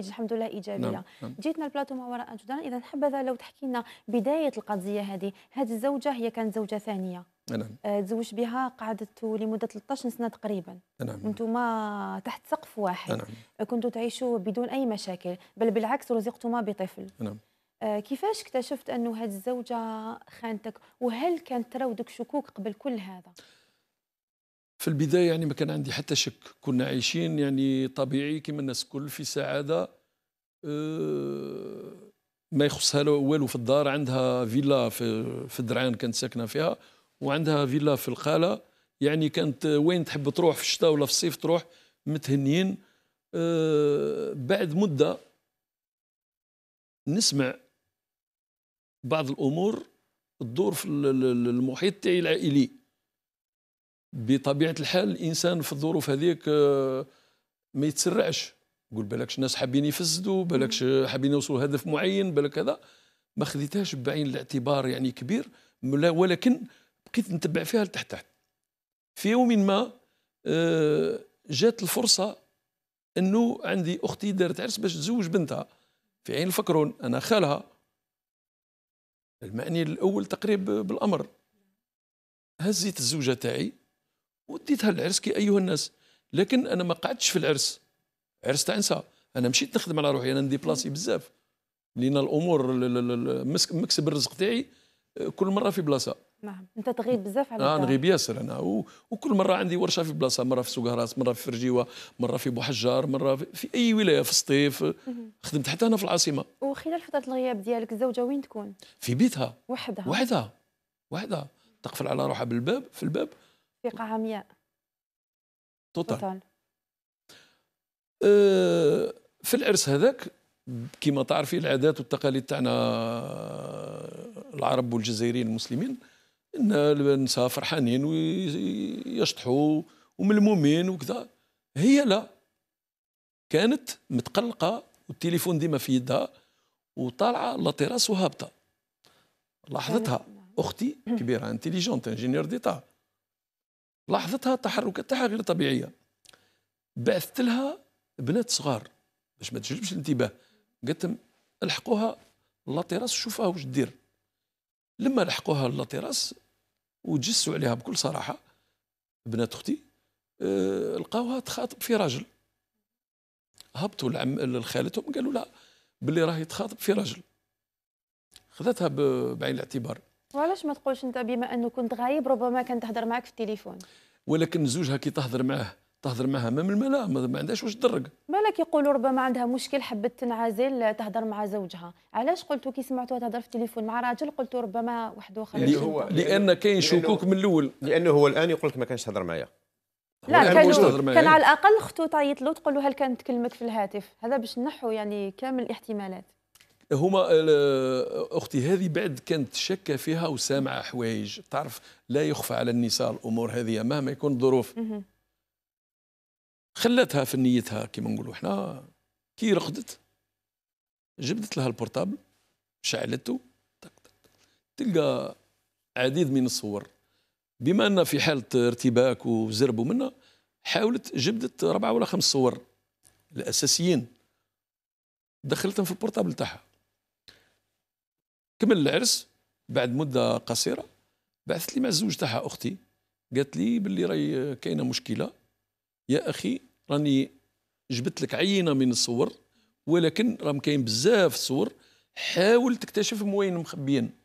نتائج الحمد لله ايجابيه نعم. نعم. جيتنا البلاطو ما وراء الجدران اذا حبذا لو تحكي لنا بدايه القضيه هذه هذه الزوجه هي كانت زوجه ثانيه نعم آه، تزوج بها قعدتوا لمده 13 سنه تقريبا نعم انتما تحت سقف واحد نعم. كنتوا تعيشوا بدون اي مشاكل بل بالعكس رزقتما بطفل نعم آه، كيفاش اكتشفت انه هذه الزوجه خانتك وهل كانت تراودك شكوك قبل كل هذا في البداية يعني ما كان عندي حتى شك كنا عايشين يعني طبيعي كما الناس الكل في سعادة آه، ما يخصها والو في الدار عندها فيلا في, في درعان كانت ساكنة فيها وعندها فيلا في القالة يعني كانت وين تحب تروح في الشتاء ولا في الصيف تروح متهنيين آه، بعد مدة نسمع بعض الأمور تدور في المحيط تاعي العائلي بطبيعه الحال الانسان في الظروف هذيك آه، ما يتسرعش يقول بالكش الناس حابين يفسدوا بالكش حابين يوصلوا هدف معين بالك هذا ما خذيتهاش بعين الاعتبار يعني كبير ولكن بقيت نتبع فيها لتحت تحت في يوم ما آه، جات الفرصه انه عندي اختي دارت عرس باش تزوج بنتها في عين الفكرون انا خالها المعني الاول تقريب بالامر هزيت الزوجه تاعي وديتها للعرس كي ايها الناس لكن انا ما قعدتش في العرس عرس تاع نساء انا مشيت نخدم على روحي انا نديبلاسي بزاف لان الامور مكسب الرزق تاعي كل مره في بلاصه نعم انت تغيب بزاف على اه نغيب ياسر انا و... وكل مره عندي ورشه في بلاصه مره في سوق راس مره في فرجيوه مره في بوحجار مره في, في اي ولايه في الصيف خدمت حتى هنا في العاصمه وخلال فتره الغياب ديالك الزوجه وين تكون في بيتها وحدها وحدها وحدها تقفل على روحها بالباب في الباب ثقة عمياء توتال أه، في العرس هذاك كما تعرفي العادات والتقاليد تاعنا العرب والجزائريين المسلمين ان النساء فرحانين ويشطحوا وملمومين وكذا هي لا كانت متقلقه والتليفون ديما في يدها وطالعه لاتيراس وهابطه لاحظتها اختي كبيره انتيليجونت انجينير ديتا لاحظتها التحركات تاعها غير طبيعيه بعثت لها بنات صغار باش ما تجلبش الانتباه قلت الحقوها لاطيراس شوفها واش دير لما لحقوها لاطيراس وجسوا عليها بكل صراحه بنات اختي أه لقاوها تخاطب في راجل هبطوا لعم لخالتهم قالوا لا باللي راهي تخاطب في راجل خذتها بعين الاعتبار وعلاش ما تقولش انت بما انه كنت غايب ربما كان تهضر معك في التليفون ولكن زوجها كي تهضر معاه تهضر معها امام الملا ما عندهاش واش تدرق بالك يقولوا ربما عندها مشكل حبت تنعزل تهضر مع زوجها علاش قلتوا كي سمعتوها تهضر في التليفون مع راجل قلتوا ربما واحد اخر اللي هو لان كاين شكوك من الاول لانه هو الان يقول لك ما كانش تهضر معايا لا كان, كان على الاقل اخته تعيط له تقول له هل كانت تكلمك في الهاتف هذا باش نحو يعني كامل الاحتمالات هما آه، اختي هذه بعد كانت شاكه فيها وسامعه حوايج تعرف لا يخفى على النساء الامور هذه مهما يكون الظروف خلتها في نيتها كما نقولوا احنا كي رقدت جبدت لها البورتابل شعلته تلقى عديد من الصور بما ان في حاله ارتباك وزرب ومنا حاولت جبدت ربعه ولا خمس صور الاساسيين دخلتهم في البورتابل تاعها كمل العرس بعد مده قصيره بعثت لي مع الزوج تاعها اختي قالت لي باللي راهي كاينه مشكله يا اخي راني جبت لك عينه من الصور ولكن راهم كاين بزاف صور حاول تكتشف وين مخبيين